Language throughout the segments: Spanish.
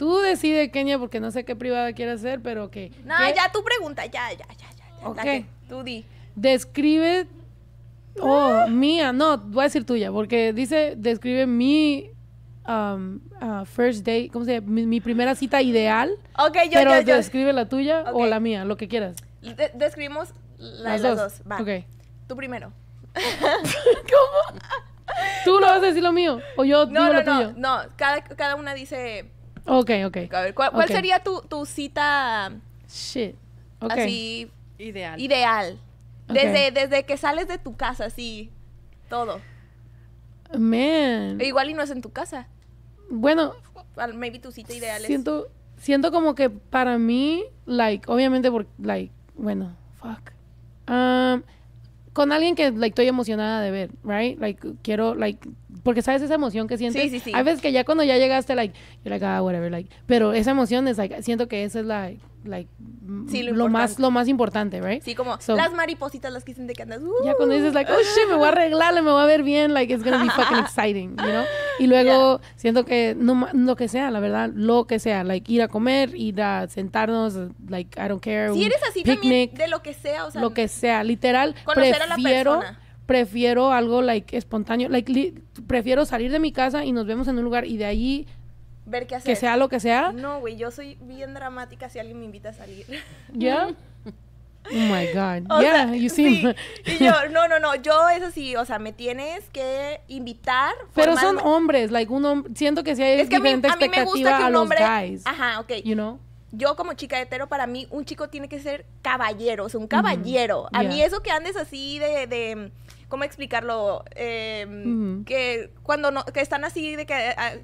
Tú decides, Kenia, porque no sé qué privada quieres hacer, pero que... No, ya tu pregunta, ya, ya, ya, ya. Ok. tú di. Describe... Oh, ah. mía, no, voy a decir tuya, porque dice, describe mi um, uh, first date, ¿cómo se llama? Mi, primera cita ideal. Ok, yo, Pero yo, yo. describe la tuya o la mía, lo que quieras. describimos las, dos. Okay. Tú primero. ¿Cómo? ¿Tú lo vas a decir lo mío? ¿O yo no, digo no, lo tuyo? No, no, cada, cada una dice Ok, ok. A ver, ¿cuál, sería tu, tu cita Shit. así ideal? Ideal. Desde, desde que sales de tu casa, así, todo. Man. E igual y no es en tu casa. Bueno. maybe tu cita ideal siento, es... Siento como que para mí, like, obviamente, por, like, bueno, fuck. Um, con alguien que like, estoy emocionada de ver, right? Like, quiero, like, porque sabes esa emoción que sientes. Sí, sí, sí. Hay veces que ya cuando ya llegaste, like, you're like, ah, whatever, like. Pero esa emoción es, like, siento que esa es la, like, lo, más, lo más importante, right? Sí, como las maripositas las que dicen de que andas, Ya cuando dices, like, oh shit, me voy a uh. arreglar, me voy a ver bien, like, it's gonna be fucking exciting, you know? Y luego siento que no, lo que sea, la verdad, lo que sea, like ir a comer, ir a sentarnos, like I don't care. Si eres así picnic, de lo que sea, o sea, lo que sea, literal, conocer prefiero, a la persona. prefiero algo like espontáneo, like prefiero salir de mi casa y nos vemos en un lugar y de ahí ver qué hacer. Que sea lo que sea. No, güey, yo soy bien dramática si alguien me invita a salir. ¿Ya? Oh my God. yeah, you see. Y yo, no, no, no. Yo, eso sí, o sea, me tienes que invitar. Pero son hombres, like, un Siento que sí hay es que a mí, me gusta que hombre, guys, Ajá, ok. You know? Yo, como chica hetero, para mí, un chico tiene que ser caballero, o sea, un mm-hmm. caballero. A mí, eso que andes así de, de ¿cómo explicarlo? Em, mm-hmm. Que cuando no, que están así de que ah,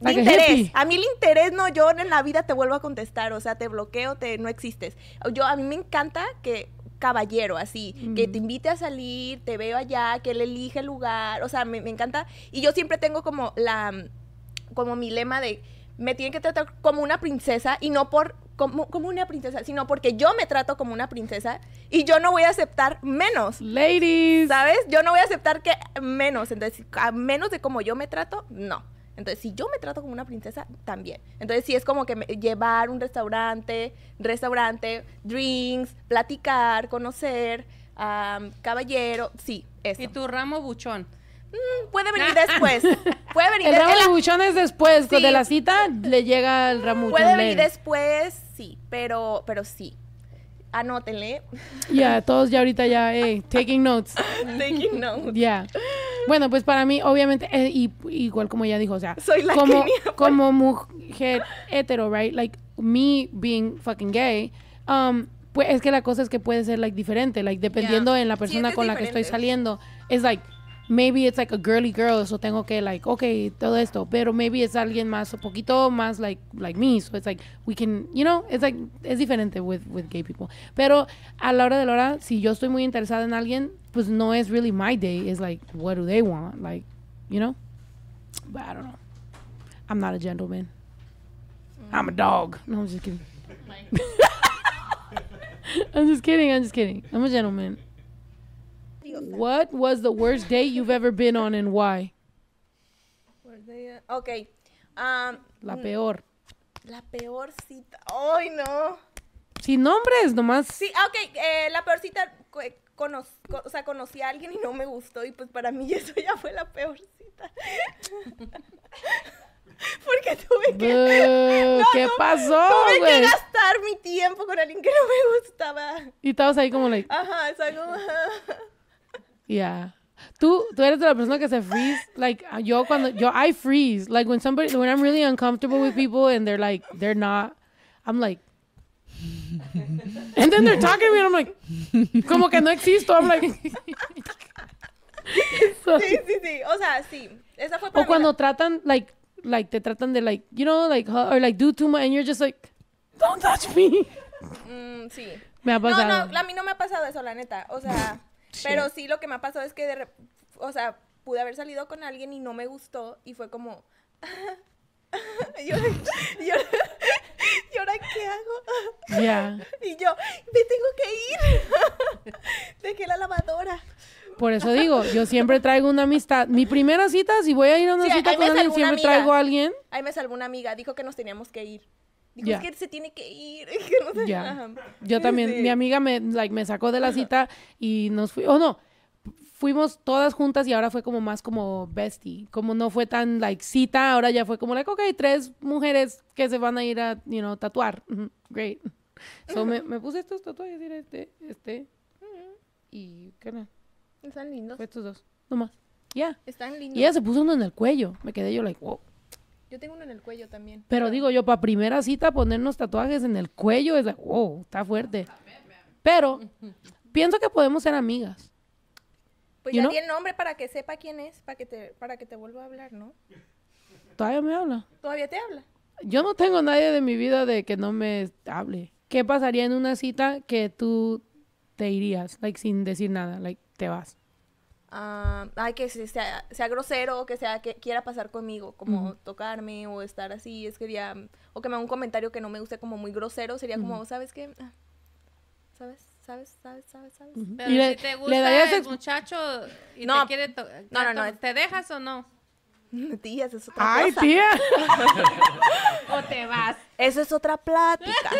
interés. A mí el interés, no, yo en la vida te vuelvo a contestar, o sea, te bloqueo, te no existes. Yo a mí me encanta que caballero, así, que mm. te invite a salir, te veo allá, que él elige el lugar, o sea, me, me encanta. Y yo siempre tengo como la, como mi lema de, me tienen que tratar como una princesa y no por como, como, una princesa, sino porque yo me trato como una princesa y yo no voy a aceptar menos. Ladies. ¿Sabes? Yo no voy a aceptar que menos. Entonces, a menos de como yo me trato, no. Entonces, si yo me trato como una princesa, también. Entonces, si es como que llevar un restaurante, restaurante, drinks, platicar, conocer, caballero, sí, eso. ¿Y tu ramo buchón? Mm, puede venir ah. después. Puede venir El ramo de buchón es después. De la cita le llega el ramo mm, buchón. Puede venir después, sí, pero, pero sí anótenle. Ya, todos ya ahorita ya, hey, eh, taking notes. taking notes. Ya. Bueno, pues para mí, obviamente, eh, y, igual como ella dijo, o sea, como, pues. como mujer hetero, right? Like, me being fucking gay, um, pues es que la cosa es que puede ser, like, diferente, like, dependiendo en la persona con la que estoy saliendo. Es like, maybe it's like a girly girl, so tengo que like, okay, todo esto, pero maybe it's alguien más un poquito más like like me, so it's like we can, you know, it's like it's diferente with with gay people. Pero a la hora de la hora, si yo estoy muy interesada en alguien, pues no es really my day, it's like what do they want, like, you know? But I don't know. I'm not a gentleman. Mm. I'm a dog. No, I'm just kidding. I'm just kidding. I'm just kidding. I'm a gentleman. What was the worst date you've ever been on and why? Okay, um, la mm, peor. La peor cita. Ay, no. Sin nombres, nomás. Sí, ok. Eh, la peor cita, eh, o sea, conocí a alguien y no me gustó y pues para mí eso ya fue la peor cita. Porque tuve que. ¿Qué pasó, Tuve que gastar mi tiempo con alguien que no me gustaba. Y estabas ahí como, like. Ajá, es Yeah. Tú, tú eres de la persona que se freeze. Like, ah, yo cuando, yo, I freeze. Like, when somebody, when I'm really uncomfortable with people and they're like, they're not, I'm like, and then they're talking to me and I'm like, como que no existo. I'm like. sí, sí, sí. O sea, sí. Esa fue o cuando tratan, like, like, te tratan de, like, you know, like, or like, do too much and you're just like, don't touch me. Mm, sí. Me ha pasado. No, no, a mí no me ha pasado eso, la neta. O sea. Pero sí, lo que me ha pasado es que, o sea, pude haber salido con alguien y no me gustó y fue como... ¿Y ahora, qué hago? Y yo, me tengo que ir. Dejé la lavadora. Por eso digo, yo siempre traigo una amistad. Mi primera cita, si voy a ir a una cita con alguien, siempre traigo a alguien. Ahí me salvó una amiga, dijo que nos teníamos que ir. Dijo, es que se tiene que ir. Yo también, mi amiga me, like, me sacó de la cita y nos fuimos oh no, fuimos todas juntas y ahora fue como más como bestie, como no fue tan like cita, ahora ya fue como like, ok, tres mujeres que se van a ir a, you know, tatuar. Great. me, puse estos tatuajes, este, este, y qué nada. Están lindos. estos dos, nomás. Ya. Están lindos. Y ella se puso uno en el cuello, me quedé yo like, wow. Yo tengo uno en el cuello también. Pero digo yo, para primera cita ponernos tatuajes en el cuello es wow, está fuerte. Pero pienso que podemos ser amigas. Pues ya di el nombre para que sepa quién es, para que te, para que te vuelva a hablar, ¿no? Todavía me habla. Todavía te habla. Yo no tengo nadie de mi vida de que no me hable. ¿Qué pasaría en una cita que tú te irías, like sin decir nada, like te vas? Ah, ay, que sea, sea, grosero, que sea que quiera pasar conmigo, como tocarme o estar así, es que ya, o que me haga un comentario que no me guste como muy grosero, sería como, ¿sabes qué? Ah, ¿Sabes? ¿Sabes? ¿Sabes? ¿Sabes? Pero si te gusta el muchacho y no, te quiere no, no, no, ¿te dejas o no? Tías, es otra Ay, cosa. o te vas. Eso es otra plática.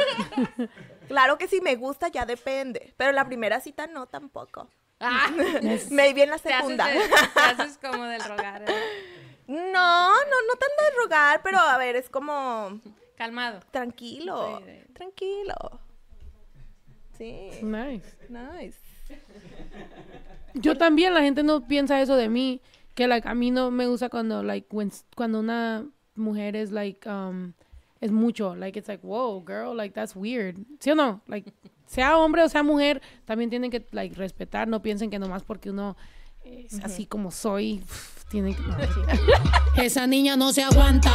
claro que si me gusta ya depende, pero la primera cita no tampoco. Ah, me Maybe en la segunda. como del rogar. ¿eh? No, no, no tanto de rogar, pero a ver, es como... Calmado. Tranquilo, tranquilo. Sí. Nice. Nice. Yo también, la gente no piensa eso de mí, que like, a mí no me gusta cuando, like, when, cuando una mujer es, like, um, es mucho. Like, it's like, whoa, girl, like, that's weird. ¿Sí o no? Like, sea hombre o sea mujer, también tienen que, like, respetar. No piensen que nomás porque uno es así como soy, tiene tienen que... Esa niña no se aguanta.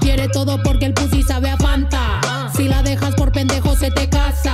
Quiere todo porque el pussy sabe a Fanta. Ah. Si la dejas por pendejo, se te casa.